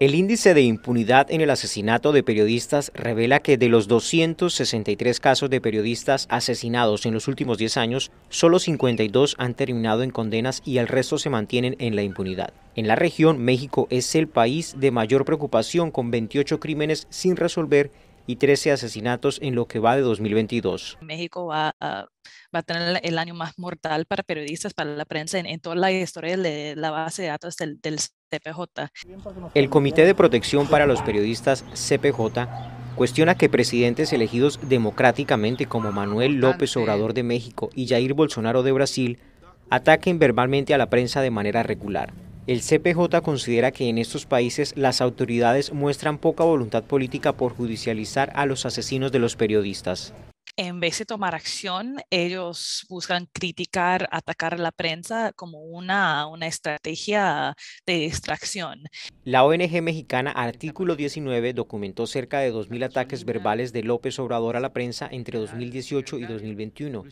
El índice de impunidad en el asesinato de periodistas revela que de los 263 casos de periodistas asesinados en los últimos 10 años, solo 52 han terminado en condenas y el resto se mantienen en la impunidad. En la región, México es el país de mayor preocupación con 28 crímenes sin resolver y 13 asesinatos en lo que va de 2022. México va a, tener el año más mortal para periodistas, para la prensa en, toda la historia de la base de datos del, del CPJ. El Comité de Protección para los Periodistas CPJ cuestiona que presidentes elegidos democráticamente como Manuel López Obrador de México y Jair Bolsonaro de Brasil ataquen verbalmente a la prensa de manera regular. El CPJ considera que en estos países las autoridades muestran poca voluntad política por judicializar a los asesinos de los periodistas en vez de tomar acción, ellos buscan criticar, atacar a la prensa como una, estrategia de distracción. La ONG mexicana Artículo 19 documentó cerca de 2.000 ataques verbales de López Obrador a la prensa entre 2018 y 2021.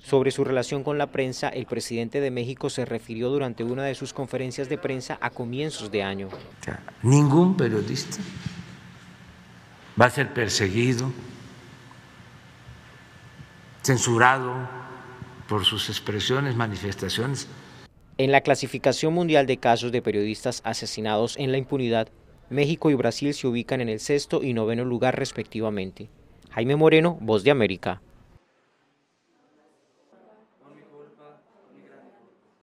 Sobre su relación con la prensa, el presidente de México se refirió durante una de sus conferencias de prensa a comienzos de año. Ningún periodista va a ser perseguido censurado por sus expresiones, manifestaciones. En la clasificación mundial de casos de periodistas asesinados en la impunidad, México y Brasil se ubican en el sexto y noveno lugar respectivamente. Jaime Moreno, Voz de América.